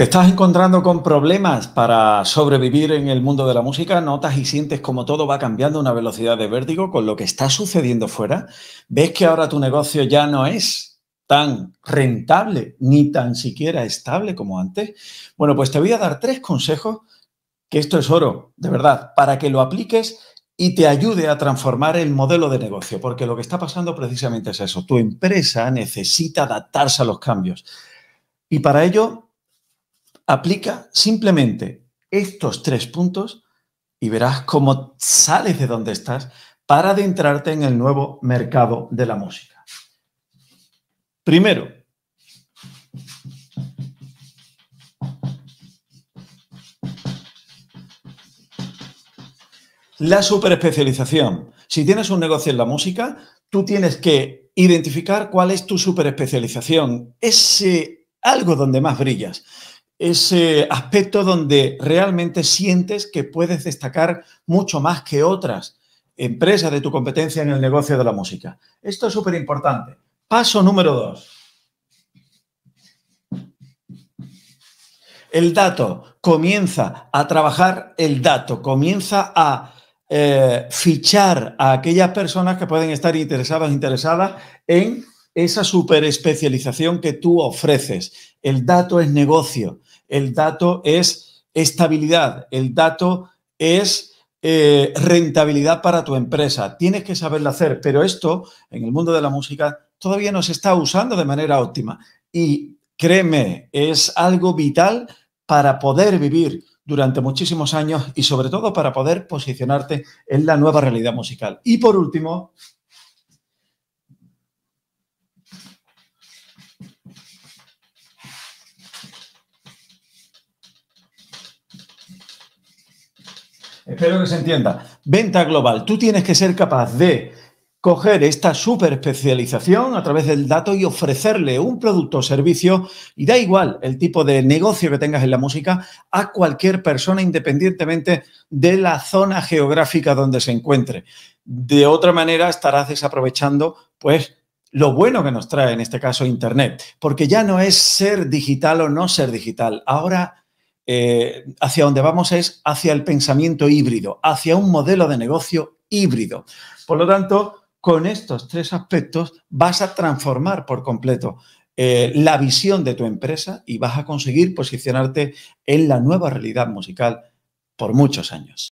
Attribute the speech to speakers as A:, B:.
A: ¿Te estás encontrando con problemas para sobrevivir en el mundo de la música? ¿Notas y sientes como todo va cambiando a una velocidad de vértigo con lo que está sucediendo fuera? ¿Ves que ahora tu negocio ya no es tan rentable ni tan siquiera estable como antes? Bueno, pues te voy a dar tres consejos, que esto es oro, de verdad, para que lo apliques y te ayude a transformar el modelo de negocio, porque lo que está pasando precisamente es eso. Tu empresa necesita adaptarse a los cambios. Y para ello Aplica simplemente estos tres puntos y verás cómo sales de donde estás para adentrarte en el nuevo mercado de la música. Primero, la superespecialización. Si tienes un negocio en la música, tú tienes que identificar cuál es tu superespecialización, ese algo donde más brillas ese aspecto donde realmente sientes que puedes destacar mucho más que otras empresas de tu competencia en el negocio de la música. Esto es súper importante. Paso número dos. El dato comienza a trabajar el dato, comienza a eh, fichar a aquellas personas que pueden estar interesadas, interesadas en esa superespecialización que tú ofreces. El dato es negocio el dato es estabilidad, el dato es eh, rentabilidad para tu empresa. Tienes que saberlo hacer, pero esto en el mundo de la música todavía no se está usando de manera óptima. Y créeme, es algo vital para poder vivir durante muchísimos años y sobre todo para poder posicionarte en la nueva realidad musical. Y por último, Espero que se entienda. Venta global. Tú tienes que ser capaz de coger esta super especialización a través del dato y ofrecerle un producto o servicio, y da igual el tipo de negocio que tengas en la música, a cualquier persona independientemente de la zona geográfica donde se encuentre. De otra manera estarás desaprovechando, pues, lo bueno que nos trae en este caso Internet, porque ya no es ser digital o no ser digital, ahora eh, hacia donde vamos es hacia el pensamiento híbrido, hacia un modelo de negocio híbrido. Por lo tanto, con estos tres aspectos vas a transformar por completo eh, la visión de tu empresa y vas a conseguir posicionarte en la nueva realidad musical por muchos años.